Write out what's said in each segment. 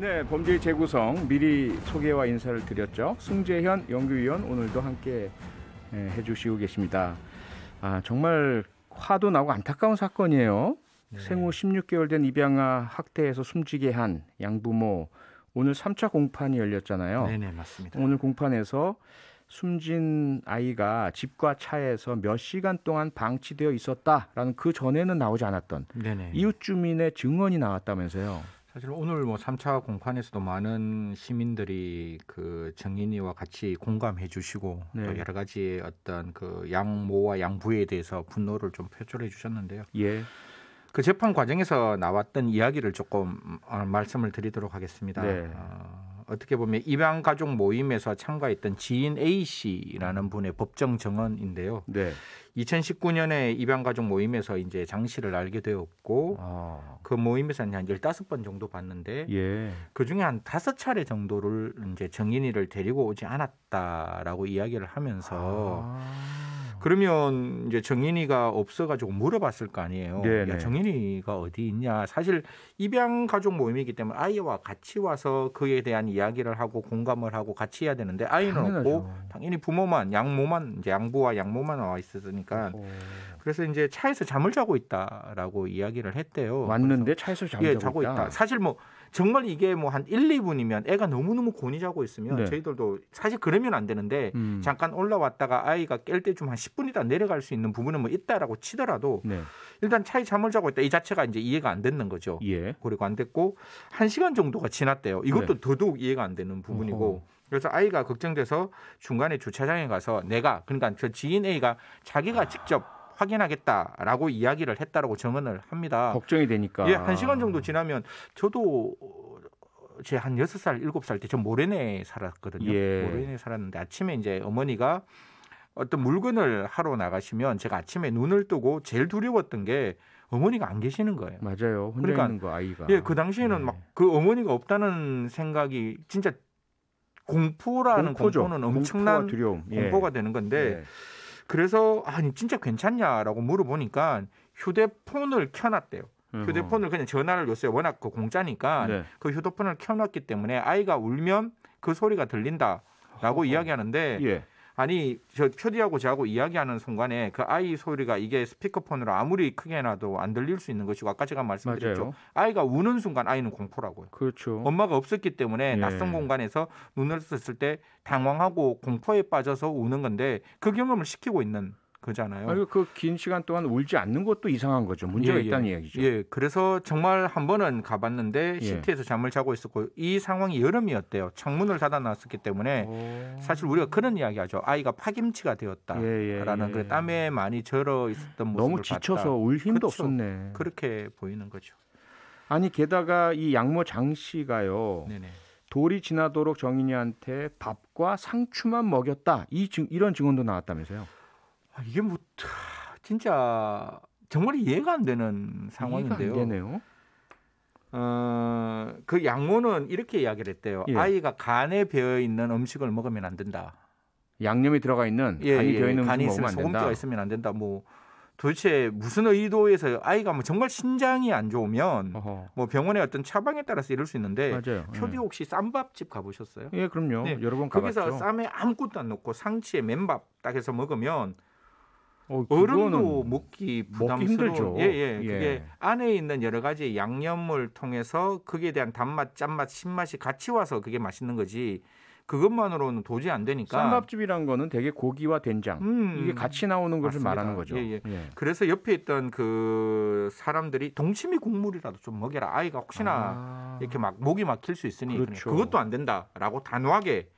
네, 범죄의 재구성 미리 소개와 인사를 드렸죠. 승재현 연구위원 오늘도 함께 예, 해주시고 계십니다. 아, 정말 화도 나고 안타까운 사건이에요. 네. 생후 16개월 된 입양아 학대에서 숨지게 한 양부모 오늘 3차 공판이 열렸잖아요. 네, 네, 맞습니다. 오늘 공판에서 숨진 아이가 집과 차에서 몇 시간 동안 방치되어 있었다라는 그 전에는 나오지 않았던 네네. 네. 이웃 주민의 증언이 나왔다면서요. 사실 오늘 뭐 3차 공판에서도 많은 시민들이 그 정인이와 같이 공감해 주시고 네. 또 여러 가지 어떤 그 양모와 양부에 대해서 분노를 좀 표출해 주셨는데요. 예. 그 재판 과정에서 나왔던 이야기를 조금 어, 말씀을 드리도록 하겠습니다. 네. 어, 어떻게 보면 입양 가족 모임에서 참가했던 지인 A 씨라는 분의 법정 증언인데요. 네. 2019년에 입양 가족 모임에서 이제 장 씨를 알게 되었고 아. 그 모임에서 한 15번 정도 봤는데 예. 그중에 한 다섯 차례 정도를 이제 정인이를 데리고 오지 않았다라고 이야기를 하면서 아. 그러면 이제 정인이가 없어가지고 물어봤을 거 아니에요. 야, 정인이가 어디 있냐. 사실 입양 가족 모임이기 때문에 아이와 같이 와서 그에 대한 이야기를 하고 공감을 하고 같이 해야 되는데 아이는 당연하죠. 없고 당연히 부모만 양모만 이제 양부와 양모만 와 있었으니까 오. 어. 그래서 이제 차에서 잠을 자고 있다라고 이야기를 했대요. 왔는데 차에서 잠 예, 자고 있다. 있다. 사실 뭐 정말 이게 뭐 한 1, 2분이면 애가 너무너무 곤히 자고 있으면 네. 저희들도 사실 그러면 안 되는데 음. 잠깐 올라왔다가 아이가 깰 때 좀 한 10분이다 내려갈 수 있는 부분은 뭐 있다라고 치더라도 네. 일단 차에 잠을 자고 있다 이 자체가 이제 이해가 안 되는 거죠. 예. 그리고 안 됐고 1시간 정도가 지났대요. 이것도 네. 더더욱 이해가 안 되는 부분이고 어허. 그래서 아이가 걱정돼서 중간에 주차장에 가서 내가 그러니까 저 지인 A가 자기가 아. 직접 확인하겠다라고 이야기를 했다라고 증언을 합니다. 걱정이 되니까. 예, 한 시간 정도 지나면 저도 제 한 여섯 살 일곱 살 때 저 모래내에 살았거든요. 예. 모래내에 살았는데 아침에 이제 어머니가 어떤 물건을 하러 나가시면 제가 아침에 눈을 뜨고 제일 두려웠던 게 어머니가 안 계시는 거예요. 맞아요. 혼자 그러니까, 있는 거 아이가. 예, 그 당시에는 네. 막그 어머니가 없다는 생각이 진짜 공포라는 공포죠. 공포는 엄청난 두려움. 예. 공포가 예. 되는 건데 예. 그래서 아니 진짜 괜찮냐라고 물어보니까 휴대폰을 켜놨대요. 음. 휴대폰을 그냥 전화를 요새 워낙 그 공짜니까 네. 그 휴대폰을 켜놨기 때문에 아이가 울면 그 소리가 들린다라고 허허. 이야기하는데 예. 아니 저 표디하고 저하고 이야기하는 순간에 그 아이 소리가 이게 스피커폰으로 아무리 크게 놔도안 들릴 수 있는 것이고 아까 제가 말씀드렸죠. 맞아요. 아이가 우는 순간 아이는 공포라고요. 그렇죠. 엄마가 없었기 때문에 예. 낯선 공간에서 눈을 썼을 때 당황하고 공포에 빠져서 우는 건데 그 경험을 시키고 있는 거잖아요. 아니 그긴 시간 동안 울지 않는 것도 이상한 거죠. 문제가 예, 예. 있다는 얘기죠. 예, 그래서 정말 한 번은 가봤는데 예. 시트에서 잠을 자고 있었고 이 상황이 여름이었대요. 창문을 닫아놨었기 때문에 오. 사실 우리가 그런 이야기하죠. 아이가 파김치가 되었다라는 그 땀에 많이 절어 있었던 모습을 너무 지쳐서 봤다. 울 힘도 그렇죠. 없었네. 그렇게 보이는 거죠. 아니 게다가 이 양모 장 씨가요. 네네. 돌이 지나도록 정인이한테 밥과 상추만 먹였다. 이 증, 이런 증언도 나왔다면서요. 아, 이게 뭐 진짜 정말 이해가 안 되는 상황인데요. 이해가 안 되네요. 어, 그 양모는 이렇게 이야기를 했대요. 예. 아이가 간에 배어 있는 음식을 먹으면 안 된다. 양념이 들어가 있는 예, 간이 예, 배어 있는 간이 있으면 소금기가 있으면 안 된다. 뭐 도대체 무슨 의도에서 아이가 뭐 정말 신장이 안 좋으면 어허. 뭐 병원의 어떤 처방에 따라서 이럴 수 있는데 맞아요. 표디 예. 혹시 쌈밥집 가보셨어요? 예, 그럼요. 네. 여러 번 가봤죠. 거기서 쌈에 아무것도 안 넣고 상치에 맨밥 딱 해서 먹으면 어, 어른도 먹기 부담스러워. 먹기 예, 예, 예. 그게 안에 있는 여러 가지 양념을 통해서 거기에 대한 단맛, 짠맛, 신맛이 같이 와서 그게 맛있는 거지. 그것만으로는 도저히 안 되니까. 쌈밥집이란 거는 되게 고기와 된장 음, 이게 같이 나오는 것을 말하는 거죠. 예, 예. 예. 그래서 옆에 있던 그 사람들이 동치미 국물이라도 좀 먹여라. 아이가 혹시나 아. 이렇게 막 목이 막힐 수 있으니 그렇죠. 그것도 안 된다라고 단호하게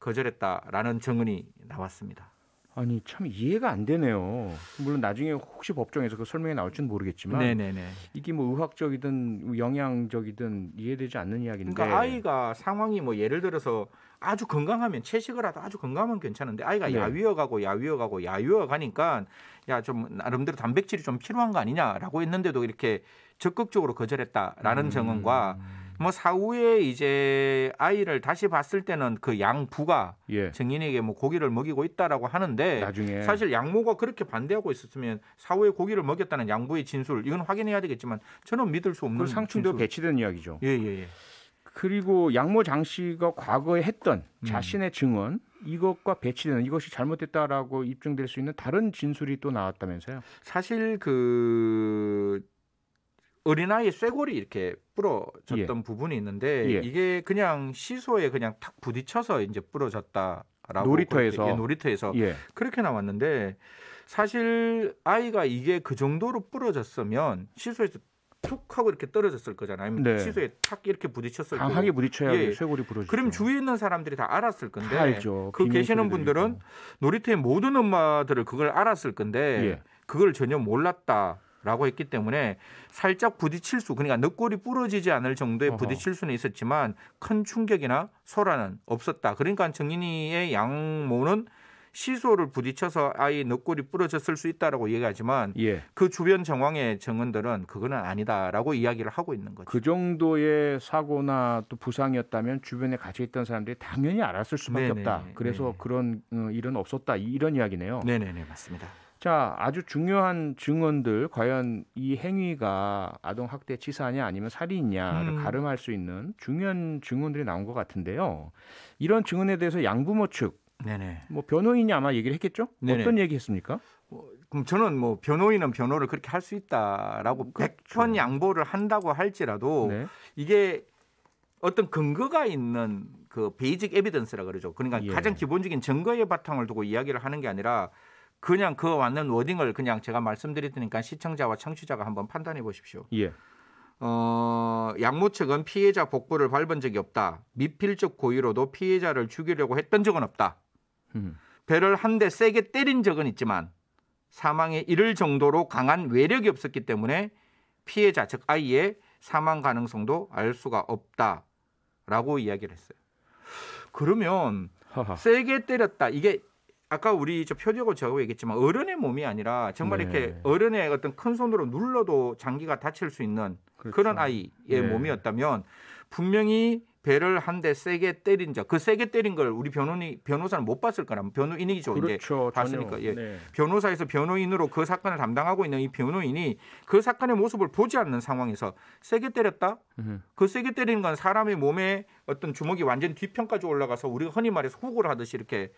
거절했다라는 증언이 나왔습니다. 아니 참 이해가 안 되네요. 물론 나중에 혹시 법정에서 그 설명이 나올지는 모르겠지만 네네네. 이게 뭐 의학적이든 영양적이든 이해되지 않는 이야기인데 그러니까 아이가 상황이 뭐 예를 들어서 아주 건강하면 채식을 하다 아주 건강하면 괜찮은데 아이가 네. 야위어 가고 야위어 가고 야위어 가니까 야 좀 나름대로 단백질이 좀 필요한 거 아니냐라고 했는데도 이렇게 적극적으로 거절했다라는 음. 정언과 뭐 사후에 이제 아이를 다시 봤을 때는 그 양부가 예. 증인에게 뭐 고기를 먹이고 있다라고 하는데 나중에. 사실 양모가 그렇게 반대하고 있었으면 사후에 고기를 먹였다는 양부의 진술 이건 확인해야 되겠지만 저는 믿을 수 없는 상충도 배치된 이야기죠. 예, 예, 예. 그리고 양모 장 씨가 과거에 했던 음. 자신의 증언 이것과 배치되는 이것이 잘못됐다라고 입증될 수 있는 다른 진술이 또 나왔다면서요? 사실 그 어린아이 쇠고리 이렇게 부러졌던 예. 부분이 있는데 예. 이게 그냥 시소에 그냥 탁 부딪혀서 이제 부러졌다라고 놀이터에서 그렇게, 예, 놀이터에서 예. 그렇게 나왔는데 사실 아이가 이게 그 정도로 부러졌으면 시소에서 툭 하고 이렇게 떨어졌을 거잖아요. 네. 시소에 탁 이렇게 부딪혔을 거고. 강하게 부딪혀야 예. 예. 쇄골이 부러지죠. 그럼 주위에 있는 사람들이 다 알았을 건데. 다 알죠. 그 계시는 분들은 놀이터의 모든 엄마들을 그걸 알았을 건데 예. 그걸 전혀 몰랐다. 라고 했기 때문에 살짝 부딪힐 수 그러니까 늑골이 부러지지 않을 정도의 부딪힐 수는 있었지만 큰 충격이나 소란은 없었다. 그러니까 정인이의 양모는 시소를 부딪혀서 아이 늑골이 부러졌을 수 있다라고 얘기하지만 예. 그 주변 정황의 증언들은 그거는 아니다라고 이야기를 하고 있는 거죠. 그 정도의 사고나 또 부상이었다면 주변에 같이 있던 사람들이 당연히 알았을 수밖에 네네. 네, 없다. 네, 그래서 네네. 그런 어, 일은 없었다. 이런 이야기네요. 네, 네, 네, 맞습니다. 자, 아주 중요한 증언들 과연 이 행위가 아동 학대 치사냐 아니면 살인이냐를 음. 가름할 수 있는 중요한 증언들이 나온 것 같은데요. 이런 증언에 대해서 양부모 측, 네네. 뭐 변호인이 아마 얘기를 했겠죠? 네네. 어떤 얘기했습니까? 뭐, 그럼 저는 뭐 변호인은 변호를 그렇게 할 수 있다라고 백편 그렇죠. 양보를 한다고 할지라도 네. 이게 어떤 근거가 있는 그 베이직 에비던스라 그러죠. 그러니까 예. 가장 기본적인 증거의 바탕을 두고 이야기를 하는 게 아니라 그냥 그 맞는 워딩을 그냥 제가 말씀드릴 테니까 시청자와 청취자가 한번 판단해 보십시오. 예. 어, 양모 측은 피해자 복부를 밟은 적이 없다. 미필적 고의로도 피해자를 죽이려고 했던 적은 없다. 음. 배를 한 대 세게 때린 적은 있지만 사망에 이를 정도로 강한 외력이 없었기 때문에 피해자 즉 아이의 사망 가능성도 알 수가 없다라고 이야기를 했어요. 그러면 세게 때렸다 이게 아까 우리 저 표지고 저거 얘기했지만 어른의 몸이 아니라 정말 네. 이렇게 어른의 어떤 큰 손으로 눌러도 장기가 다칠 수 있는 그렇죠. 그런 아이의 네. 몸이었다면 분명히 배를 한 대 세게 때린 자, 그 세게 때린 걸 우리 변호인 변호사는 못 봤을 거라 변호인이죠 그렇죠, 이제 봤으니까 예. 네. 변호사에서 변호인으로 그 사건을 담당하고 있는 이 변호인이 그 사건의 모습을 보지 않는 상황에서 세게 때렸다. 으그 세게 때리는 건 사람의 몸에 어떤 주먹이 완전 뒤편까지 올라가서 우리가 흔히 말해서 후구를 하듯이 이렇게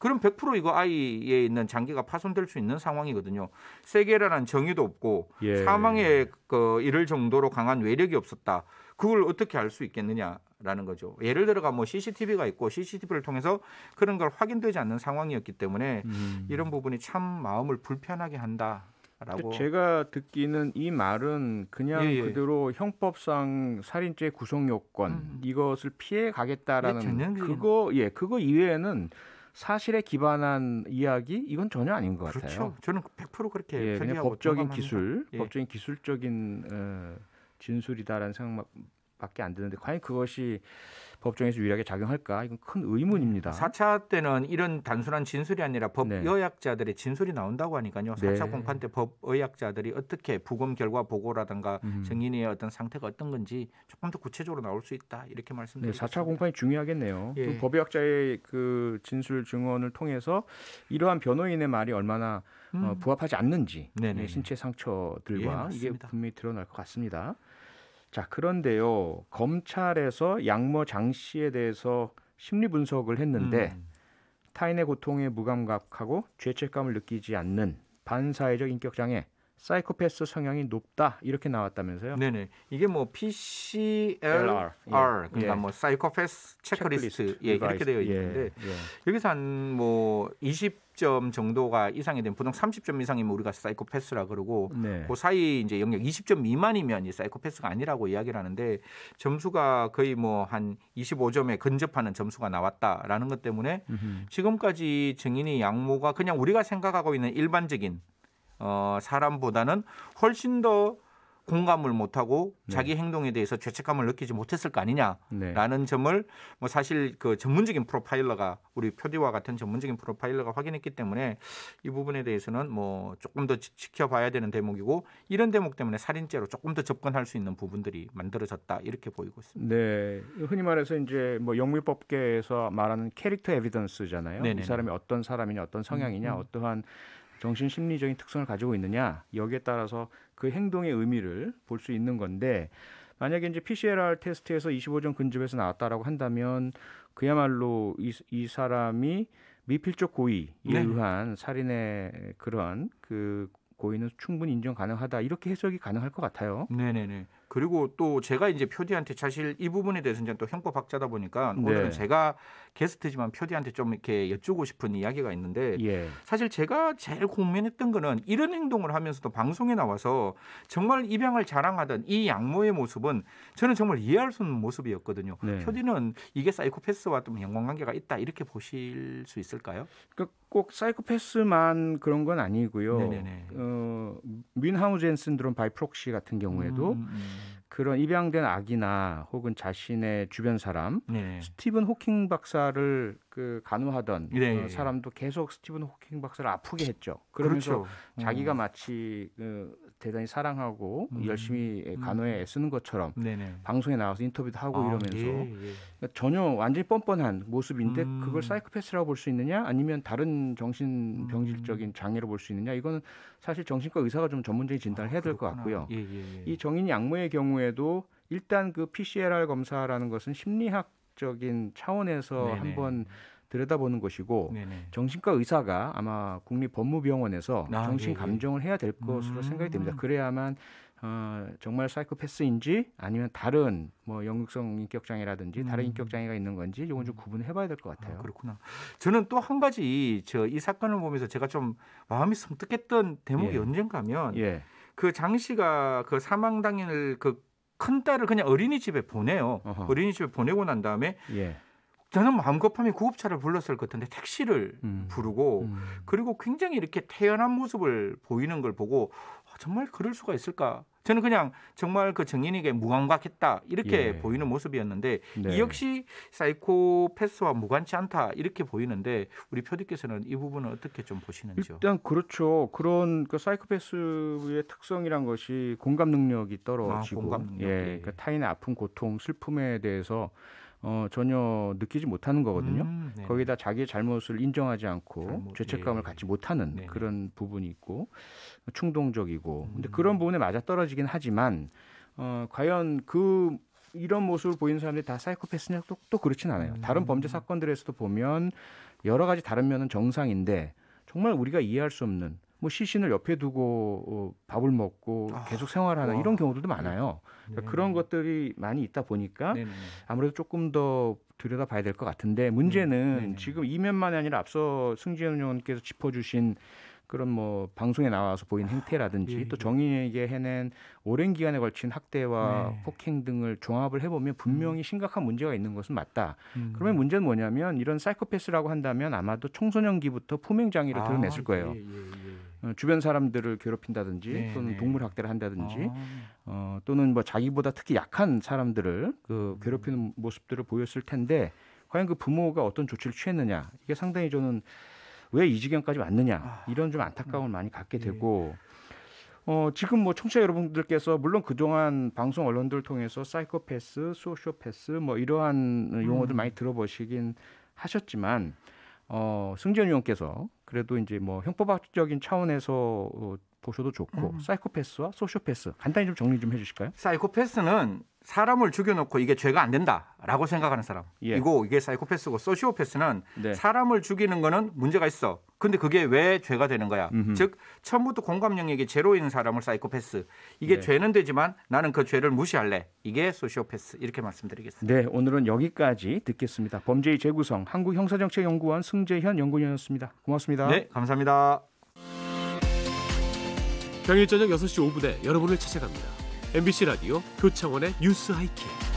그럼 100% 이거 아이에 있는 장기가 파손될 수 있는 상황이거든요. 세계라는 정의도 없고 예. 사망에 그 이를 정도로 강한 외력이 없었다. 그걸 어떻게 알 수 있겠느냐라는 거죠. 예를 들어가 뭐 CCTV가 있고 CCTV를 통해서 그런 걸 확인되지 않는 상황이었기 때문에 음. 이런 부분이 참 마음을 불편하게 한다. 라고. 제가 듣기는 이 말은 그냥 예, 예. 그대로 형법상 살인죄 구속 요건 음. 이것을 피해 가겠다라는 예, 그거 예 그거 이외에는 사실에 기반한 이야기 이건 전혀 아닌 것 같아요. 그렇죠. 저는 100% 그렇게 예, 그냥 법적인 기술, 예. 법적인 기술적인 어, 진술이다라는 생각밖에 안 드는데 과연 그것이 법정에서 유리하게 작용할까 이건 큰 의문입니다. 4차 때는 이런 단순한 진술이 아니라 법의학자들의 네. 진술이 나온다고 하니까요. 4차 네. 공판 때 법의학자들이 어떻게 부검 결과 보고라든가 음. 증인의 어떤 상태가 어떤 건지 조금 더 구체적으로 나올 수 있다 이렇게 말씀드립니다 네, 4차 공판이 중요하겠네요. 예. 법의학자의 그 진술 증언을 통해서 이러한 변호인의 말이 얼마나 어, 음. 어, 부합하지 않는지 네, 신체 상처들과 예, 이게 분명히 드러날 것 같습니다. 자, 그런데요. 검찰에서 양모 장 씨에 대해서 심리 분석을 했는데 음. 타인의 고통에 무감각하고 죄책감을 느끼지 않는 반사회적 인격 장애 사이코패스 성향이 높다 이렇게 나왔다면서요? 네네 이게 뭐 PCLR 예. 그러니까 예. 뭐 사이코패스 체크리스트, 체크리스트 예, 이렇게 되어 예, 있는데 예. 여기서 한 뭐 20점 정도가 이상이 되면 보통 30점 이상이면 우리가 사이코패스라 그러고 네. 그 사이 이제 영역 20점 미만이면 이 사이코패스가 아니라고 이야기를 하는데 점수가 거의 뭐 한 25점에 근접하는 점수가 나왔다라는 것 때문에 음흠. 지금까지 증인이 양모가 그냥 우리가 생각하고 있는 일반적인 어, 사람보다는 훨씬 더 공감을 못하고 네. 자기 행동에 대해서 죄책감을 느끼지 못했을 거 네. 아니냐라는 네. 점을 뭐 사실 그 전문적인 프로파일러가 우리 표디와 같은 전문적인 프로파일러가 확인했기 때문에 이 부분에 대해서는 뭐 조금 더 지켜봐야 되는 대목이고 이런 대목 때문에 살인죄로 조금 더 접근할 수 있는 부분들이 만들어졌다 이렇게 보이고 있습니다. 네, 흔히 말해서 이제 뭐 영미법계에서 말하는 캐릭터 에비던스잖아요. 네네네. 네, 이 사람이 네. 어떤 사람이냐, 어떤 성향이냐, 음. 음. 어떠한 정신 심리적인 특성을 가지고 있느냐 여기에 따라서 그 행동의 의미를 볼 수 있는 건데 만약에 이제 PCR 테스트에서 25점 근접에서 나왔다라고 한다면 그야말로 이, 이 사람이 미필적 고의에 네. 의한 살인의 그런 그 고의는 충분히 인정 가능하다 이렇게 해석이 가능할 것 같아요. 네네네. 그리고 또 제가 이제 표디한테 사실 이 부분에 대해서 는또 형법학자다 보니까 네. 오늘은 제가 게스트지만 표디한테 좀 이렇게 여쭈고 싶은 이야기가 있는데 예. 사실 제가 제일 고민했던 거는 이런 행동을 하면서도 방송에 나와서 정말 입양을 자랑하던 이 양모의 모습은 저는 정말 이해할 수 없는 모습이었거든요. 네. 표디는 이게 사이코패스와 좀 연관관계가 있다 이렇게 보실 수 있을까요? 그꼭 그러니까 사이코패스만 그런 건 아니고요. 어, 윈하우젠 신드롬 바이프록시 같은 경우에도 음. 음, 음. 그런 입양된 아기나 혹은 자신의 주변 사람 네. 스티븐 호킹 박사를 그 간호하던 네. 그 사람도 계속 스티븐 호킹 박사를 아프게 했죠. 그러면서 그렇죠. 자기가 음. 마치 그 대단히 사랑하고 음. 열심히 예, 간호에 애쓰는 음. 것처럼 네 방송에 나와서 인터뷰도 하고 아, 이러면서 예, 예. 그러니까 전혀 완전히 뻔뻔한 모습인데 음. 그걸 사이코패스라고 볼 수 있느냐 아니면 다른 정신병질적인 음. 장애로 볼 수 있느냐 이거는 사실 정신과 의사가 좀 전문적인 진단을 아, 해야 될 것 같고요. 예, 예, 예. 이 정인이 악모의 경우에도 일단 그 PCRR 검사라는 것은 심리학적인 차원에서 네네. 한번 들여다보는 것이고 네네. 정신과 의사가 아마 국립법무병원에서 아, 네, 정신 네. 감정을 해야 될 것으로 음. 생각이 됩니다. 음. 그래야만 어, 정말 사이코패스인지 아니면 다른 뭐 영육성 인격 장애라든지 다른 음. 인격 장애가 있는 건지 이건 좀 음. 구분해 봐야 될것 아, 같아요. 아, 그렇구나. 저는 또 한 가지 저 이 사건을 보면서 제가 좀 마음이 섬뜩했던 대목이 예. 언젠가면 예. 그장 씨가 그, 그 사망 당일 그큰 딸을 그냥 어린이집에 보내요. 어허. 어린이집에 보내고 난 다음에 예. 저는 마음급하면 구급차를 불렀을 것 같은데 택시를 음. 부르고 음. 그리고 굉장히 이렇게 태연한 모습을 보이는 걸 보고 아, 정말 그럴 수가 있을까? 저는 그냥 정말 그 정인에게 무감각했다 이렇게 예. 보이는 모습이었는데 네. 이 역시 사이코패스와 무관치 않다 이렇게 보이는데 우리 표디께서는 이부분을 어떻게 좀 보시는지요? 일단 그렇죠. 그런 그 사이코패스의 특성이란 것이 공감 능력이 떨어지고 아, 공감 능력. 예, 그니까 타인의 아픔, 고통, 슬픔에 대해서 어, 전혀 느끼지 못하는 거거든요. 음, 거기다 자기의 잘못을 인정하지 않고 잘못, 죄책감을 예. 갖지 못하는 네. 그런 부분이 있고 충동적이고 음. 근데 그런 부분에 맞아 떨어지긴 하지만 어, 과연 그 이런 모습을 보이는 사람들이 다 사이코패스냐 또, 또 그렇진 않아요. 음. 다른 범죄 음. 사건들에서도 보면 여러 가지 다른 면은 정상인데 정말 우리가 이해할 수 없는 뭐 시신을 옆에 두고 어, 밥을 먹고 아, 계속 생활하는 와. 이런 경우들도 많아요. 그러니까 네. 그런 것들이 많이 있다 보니까 네네. 네, 네. 아무래도 조금 더 들여다 봐야 될 것 같은데 문제는 네네. 음, 지금 이면만이 아니라 앞서 승지현 의원께서 짚어주신 그런 뭐 방송에 나와서 보인 아, 행태라든지 예, 또 예. 정인에게 해낸 오랜 기간에 걸친 학대와 네. 폭행 등을 종합을 해보면 분명히 음. 심각한 문제가 있는 것은 맞다. 음. 그러면 문제는 뭐냐면 이런 사이코패스라고 한다면 아마도 청소년기부터 품행장애를 드러냈을 아, 거예요. 예, 예, 예. 어, 주변 사람들을 괴롭힌다든지 네, 또는 네. 동물 학대를 한다든지 아. 어, 또는 뭐 자기보다 특히 약한 사람들을 그 음. 괴롭히는 음. 모습들을 보였을 텐데 과연 그 부모가 어떤 조치를 취했느냐 이게 상당히 저는 왜 이 지경까지 왔느냐 아, 이런 좀 안타까움을 음. 많이 갖게 예. 되고 어, 지금 뭐 청취자 여러분들께서 물론 그동안 방송 언론들 통해서 사이코패스, 소시오패스 뭐 이러한 용어들 음. 많이 들어보시긴 하셨지만 어, 승전 의원께서 그래도 이제 뭐 형법학적인 차원에서 어, 보셔도 좋고 음. 사이코패스와 소시오패스 간단히 좀 정리 좀 해주실까요? 사이코패스는 사람을 죽여놓고 이게 죄가 안 된다라고 생각하는 사람. 예. 이거 이게 사이코패스고 소시오패스는 네. 사람을 죽이는 거는 문제가 있어. 근데 그게 왜 죄가 되는 거야? 음흠. 즉 처음부터 공감 능력이 제로인 사람을 사이코패스. 이게 네. 죄는 되지만 나는 그 죄를 무시할래. 이게 소시오패스 이렇게 말씀드리겠습니다. 네, 오늘은 여기까지 듣겠습니다. 범죄의 재구성 한국형사정책연구원 승재현 연구원이었습니다. 고맙습니다. 네, 감사합니다. 평일 저녁 6시 5분에 여러분을 찾아갑니다. MBC 라디오 교창원의 뉴스 하이킥.